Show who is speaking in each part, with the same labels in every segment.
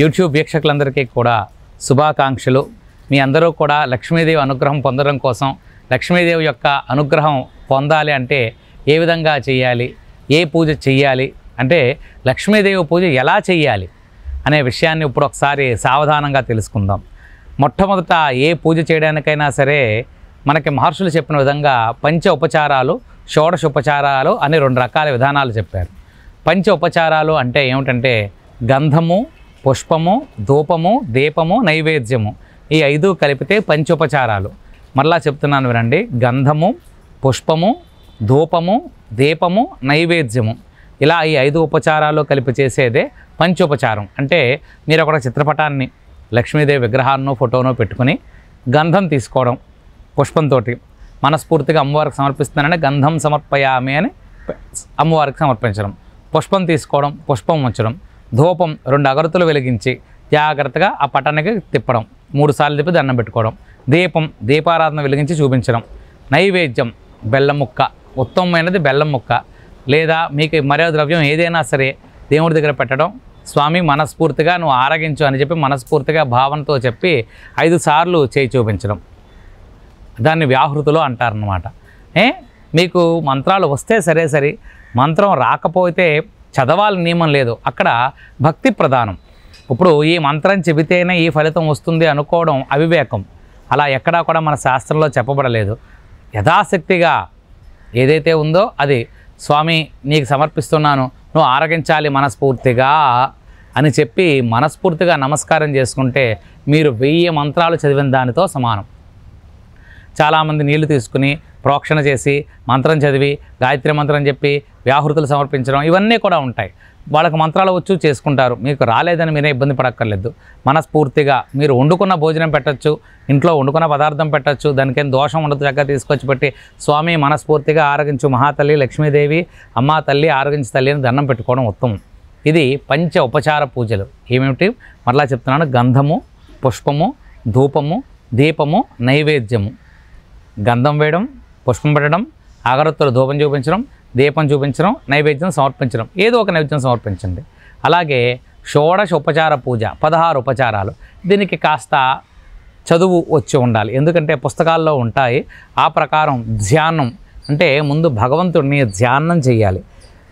Speaker 1: YouTube వీక్షకులందరికీ కూడా శుభాకాంక్షలు మీ అందరూ కూడా లక్ష్మీదేవి అనుగ్రహం పొందడం కోసం లక్ష్మీదేవి యొక్క అనుగ్రహం పొందాలి అంటే ఏ విధంగా చేయాలి ఏ పూజ చేయాలి అంటే లక్ష్మీదేవి పూజ ఎలా చేయాలి అనే విషయాన్ని ఇప్పుడు ఒకసారి సావధానంగా తెలుసుకుందాం మొట్టమొదట ఏ పూజ చేయడానికైనా సరే మనకి మహర్షులు చెప్పిన విధంగా పంచ ఉపచారాలు షోడశ ఉపచారాలు అని రెండు రకాల విధానాలు చెప్పారు పంచ ఉపచారాలు అంటే ఏమిటంటే గంధము పుష్పము ధూపము దీపము నైవేద్యము ఈ ఐదు కలిపితే పంచోపచారాలు మరలా చెప్తున్నాను వినండి గంధము పుష్పము ధూపము దీపము నైవేద్యము ఇలా ఈ ఐదు ఉపచారాలు కలిపి చేసేదే పంచోపచారం అంటే మీరు ఒక చిత్రపటాన్ని లక్ష్మీదేవి విగ్రహాన్ని ఫోటోనో పెట్టుకుని గంధం తీసుకోవడం పుష్పంతో మనస్ఫూర్తిగా అమ్మవారికి సమర్పిస్తున్నానని గంధం సమర్పయామి అని అమ్మవారికి సమర్పించడం పుష్పం తీసుకోవడం పుష్పం ఉంచడం ధూపం రెండు అగరతులు వెలిగించి జాగ్రత్తగా ఆ పట్టణానికి తిప్పడం మూడు సార్లు తిప్పి దండం పెట్టుకోవడం దీపం దీపారాధన వెలిగించి చూపించడం నైవేద్యం బెల్లం ముక్క ఉత్తమమైనది బెల్లం ముక్క లేదా మీకు మరో ద్రవ్యం ఏదైనా సరే దేవుడి దగ్గర పెట్టడం స్వామి మనస్ఫూర్తిగా నువ్వు ఆరగించు అని చెప్పి మనస్ఫూర్తిగా భావనతో చెప్పి ఐదు సార్లు చేయి చూపించడం దాన్ని వ్యాహృతిలో అంటారనమాట ఏ మీకు మంత్రాలు వస్తే సరే సరే మంత్రం రాకపోతే చదవాలని నియమం లేదు అక్కడ భక్తి ప్రధానం ఇప్పుడు ఈ మంత్రం చెబితేనే ఈ ఫలితం వస్తుంది అనుకోవడం అవివేకం అలా ఎక్కడా కూడా మన శాస్త్రంలో చెప్పబడలేదు యథాశక్తిగా ఏదైతే ఉందో అది స్వామి నీకు సమర్పిస్తున్నాను నువ్వు ఆరగించాలి మనస్ఫూర్తిగా అని చెప్పి మనస్ఫూర్తిగా నమస్కారం చేసుకుంటే మీరు వెయ్యి మంత్రాలు చదివిన దానితో సమానం చాలామంది నీళ్లు తీసుకుని ప్రోక్షణ చేసి మంత్రం చదివి గాయత్రి మంత్రం చెప్పి వ్యాహృతులు సమర్పించడం ఇవన్నీ కూడా ఉంటాయి వాళ్ళకి మంత్రాలు వచ్చి చేసుకుంటారు మీకు రాలేదని మీరే ఇబ్బంది పడక్కర్లేదు మనస్ఫూర్తిగా మీరు వండుకున్న భోజనం పెట్టచ్చు ఇంట్లో వండుకున్న పదార్థం పెట్టచ్చు దానికేం దోషం ఉండదు చక్కగా తీసుకొచ్చి పెట్టి స్వామి మనస్ఫూర్తిగా ఆరగించు మహాతల్లి లక్ష్మీదేవి అమ్మా తల్లి ఆరగించు తల్లి అని దండం పెట్టుకోవడం ఉత్తమం ఇది పంచ ఉపచార పూజలు ఏమిటి మరలా చెప్తున్నాను గంధము పుష్పము ధూపము దీపము నైవేద్యము గంధం వేయడం పుష్పం పెట్టడం అగరత్తులు ధూపం చూపించడం దీపం చూపించడం నైవేద్యం సమర్పించడం ఏదో ఒక నైవేద్యం సమర్పించండి అలాగే షోడశ ఉపచార పూజ పదహారు ఉపచారాలు దీనికి కాస్త చదువు వచ్చి ఉండాలి ఎందుకంటే పుస్తకాల్లో ఉంటాయి ఆ ప్రకారం ధ్యానం అంటే ముందు భగవంతుడిని ధ్యానం చేయాలి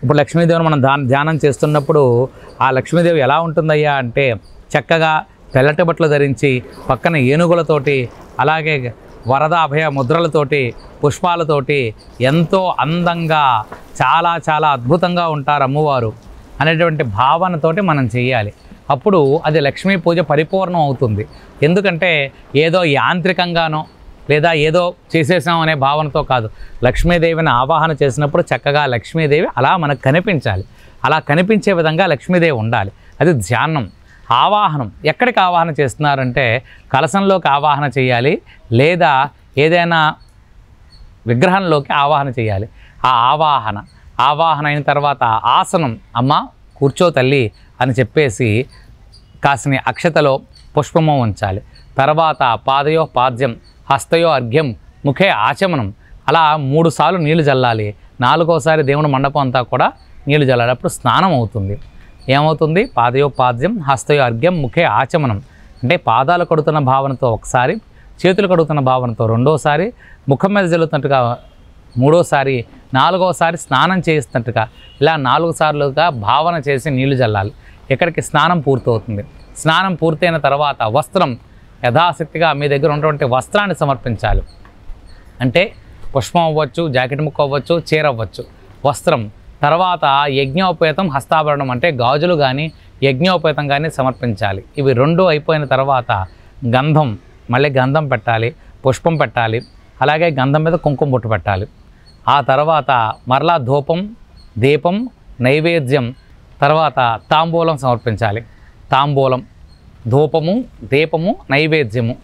Speaker 1: ఇప్పుడు లక్ష్మీదేవిని మనం ధ్యానం ధ్యానం చేస్తున్నప్పుడు ఆ లక్ష్మీదేవి ఎలా ఉంటుందయ్యా అంటే చక్కగా తెల్లటి బట్టలు ధరించి పక్కన ఏనుగులతోటి అలాగే వరద అభయ ముద్రలతోటి పుష్పాలతోటి ఎంతో అందంగా చాలా చాలా అద్భుతంగా ఉంటారు అమ్మవారు అనేటువంటి భావనతోటి మనం చేయాలి అప్పుడు అది లక్ష్మీ పూజ పరిపూర్ణం అవుతుంది ఎందుకంటే ఏదో యాంత్రికంగానో లేదా ఏదో చేసేసాం అనే భావనతో కాదు లక్ష్మీదేవిని ఆవాహన చేసినప్పుడు చక్కగా లక్ష్మీదేవి అలా మనకు కనిపించాలి అలా కనిపించే విధంగా లక్ష్మీదేవి ఉండాలి అది ధ్యానం ఆవాహనం ఎక్కడికి ఆవాహన చేస్తున్నారంటే కలశంలోకి ఆవాహన చేయాలి లేదా ఏదైనా విగ్రహంలోకి ఆవాహన చేయాలి ఆ ఆవాహన ఆవాహన అయిన తర్వాత ఆసనం అమ్మ కూర్చో తల్లి అని చెప్పేసి కాసిన అక్షతలో పుష్పము ఉంచాలి తర్వాత పాదయో పాద్యం హస్తయో అర్ఘ్యం ముఖే ఆచమనం అలా మూడుసార్లు నీళ్లు జల్లాలి నాలుగోసారి దేవుని మండపం అంతా కూడా నీళ్లు జల్లాలి అప్పుడు స్నానం అవుతుంది ఏమవుతుంది పాదయోపాద్యం హస్తయో అర్ఘ్యం ముఖే ఆచమనం అంటే పాదాలు కడుతున్న భావనతో ఒకసారి చేతులు కడుగుతున్న భావనతో రెండోసారి ముఖం మీద జల్లుతున్నట్టుగా మూడోసారి నాలుగోసారి స్నానం చేస్తున్నట్టుగా ఇలా నాలుగు సార్లుగా భావన చేసి నీళ్లు జల్లాలి ఇక్కడికి స్నానం పూర్తవుతుంది స్నానం పూర్తయిన తర్వాత వస్త్రం యథాశక్తిగా మీ దగ్గర ఉన్నటువంటి వస్త్రాన్ని సమర్పించాలి అంటే పుష్పం అవ్వచ్చు జాకెట్ ముక్క అవ్వచ్చు చీర అవ్వచ్చు వస్త్రం తర్వాత యజ్ఞోపేతం హస్తాభరణం అంటే గాజులు కానీ యజ్ఞోపేతం కానీ సమర్పించాలి ఇవి రెండు అయిపోయిన తర్వాత గంధం మళ్ళీ గంధం పెట్టాలి పుష్పం పెట్టాలి అలాగే గంధం మీద కుంకుమ బొట్టు పెట్టాలి ఆ తర్వాత మరలా ధూపం దీపం నైవేద్యం తర్వాత తాంబూలం సమర్పించాలి తాంబూలం ధూపము దీపము నైవేద్యము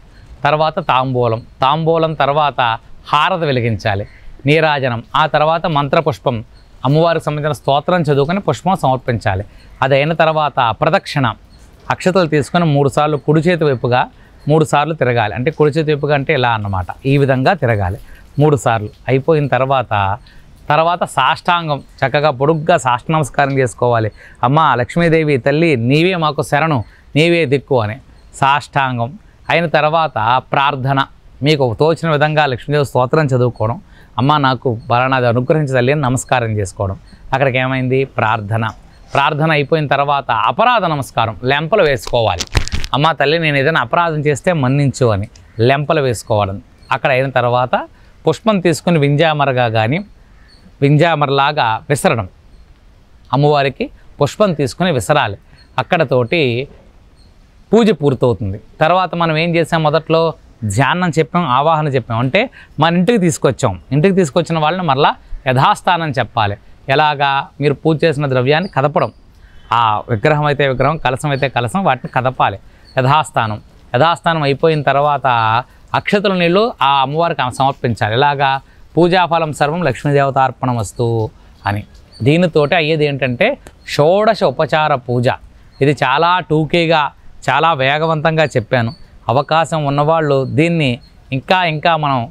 Speaker 1: తర్వాత తాంబూలం తాంబూలం తర్వాత హారత వెలిగించాలి నీరాజనం ఆ తర్వాత మంత్రపుష్పం అమ్మవారికి సంబంధించిన స్తోత్రం చదువుకొని పుష్పం సమర్పించాలి అది అయిన తర్వాత ప్రదక్షిణ అక్షతలు తీసుకొని మూడుసార్లు కుడి చేతి వైపుగా మూడుసార్లు తిరగాలి అంటే కుడి చేతి వైపుగా అంటే ఇలా అన్నమాట ఈ విధంగా తిరగాలి మూడుసార్లు అయిపోయిన తర్వాత తర్వాత సాష్టాంగం చక్కగా పొడుగ్గా సాష్ట నమస్కారం చేసుకోవాలి అమ్మ లక్ష్మీదేవి తల్లి నీవే మాకు శరణు నీవే దిక్కు అని సాష్టాంగం అయిన తర్వాత ప్రార్థన మీకు తోచిన విధంగా లక్ష్మీదేవి స్తోత్రం చదువుకోవడం అమ్మ నాకు బలానాది అనుగ్రహించదల్లి అని నమస్కారం చేసుకోవడం అక్కడికి ఏమైంది ప్రార్థన ప్రార్థన అయిపోయిన తర్వాత అపరాధ నమస్కారం లెంపలు వేసుకోవాలి అమ్మ తల్లి నేను ఏదైనా అపరాధం చేస్తే మన్నించు అని లెంపలు వేసుకోవడం అక్కడ అయిన తర్వాత పుష్పం తీసుకుని వింజామరగా కానీ వింజామరలాగా విసరడం అమ్మవారికి పుష్పం తీసుకుని విసరాలి అక్కడతోటి పూజ పూర్తవుతుంది తర్వాత మనం ఏం చేసాం మొదట్లో ధ్యానం చెప్పాం ఆవాహన చెప్పాం అంటే మన ఇంటికి తీసుకొచ్చాం ఇంటికి తీసుకొచ్చిన వాళ్ళని మరలా యథాస్థానం చెప్పాలి ఎలాగా మీరు పూజ చేసిన ద్రవ్యాన్ని కదపడం ఆ విగ్రహం అయితే విగ్రహం కలసం అయితే కలసం వాటిని కదపాలి యథాస్థానం యథాస్థానం అయిపోయిన తర్వాత అక్షతుల నీళ్ళు ఆ అమ్మవారికి సమర్పించాలి ఇలాగా పూజాఫలం సర్వం లక్ష్మీదేవతార్పణం వస్తు అని దీనితోటి అయ్యేది ఏంటంటే షోడశ ఉపచార పూజ ఇది చాలా టూకీగా చాలా వేగవంతంగా చెప్పాను అవకాశం ఉన్నవాళ్ళు దీన్ని ఇంకా ఇంకా మనం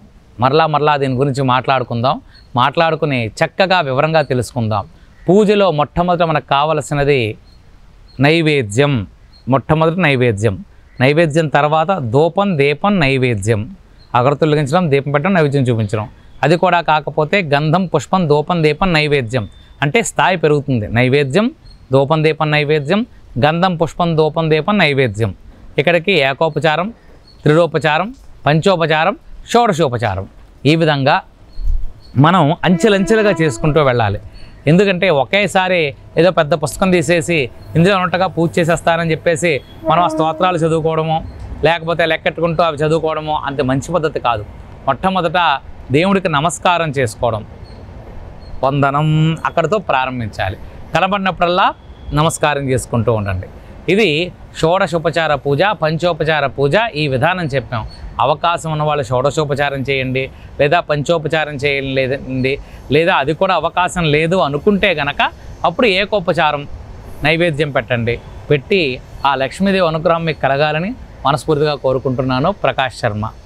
Speaker 1: మరలా మరలా దీని గురించి మాట్లాడుకుందాం మాట్లాడుకుని చక్కగా వివరంగా తెలుసుకుందాం పూజలో మొట్టమొదట మనకు కావలసినది నైవేద్యం మొట్టమొదట నైవేద్యం నైవేద్యం తర్వాత దూపం దీపం నైవేద్యం అగరత్తులు తొలగించడం దీపం పెట్టడం నైవేద్యం చూపించడం అది కూడా కాకపోతే గంధం పుష్పం దూపం దీపం నైవేద్యం అంటే స్థాయి పెరుగుతుంది నైవేద్యం దూపం దీపం నైవేద్యం గంధం పుష్పం దూపం దీపం నైవేద్యం ఇక్కడికి ఏకోపచారం త్రిడోపచారం పంచోపచారం షోడశోపచారం ఈ విధంగా మనం అంచెలంచెలుగా చేసుకుంటూ వెళ్ళాలి ఎందుకంటే ఒకేసారి ఏదో పెద్ద పుస్తకం తీసేసి ఇందులో ఉన్నట్టుగా పూజ చేసేస్తానని చెప్పేసి మనం ఆ స్తోత్రాలు చదువుకోవడము లేకపోతే లెక్కెట్టుకుంటూ అవి చదువుకోవడము అంత మంచి పద్ధతి కాదు మొట్టమొదట దేవుడికి నమస్కారం చేసుకోవడం వందనం అక్కడితో ప్రారంభించాలి కనబడినప్పుడల్లా నమస్కారం చేసుకుంటూ ఉండండి ఇది షోడశోపచార పూజ పంచోపచార పూజ ఈ విధానం చెప్పాం అవకాశం ఉన్న వాళ్ళు షోడశోపచారం చేయండి లేదా పంచోపచారం చేయండి లేదా అది కూడా అవకాశం లేదు అనుకుంటే గనక అప్పుడు ఏకోపచారం నైవేద్యం పెట్టండి పెట్టి ఆ లక్ష్మీదేవి అనుగ్రహం మీకు కలగాలని మనస్ఫూర్తిగా కోరుకుంటున్నాను ప్రకాష్ శర్మ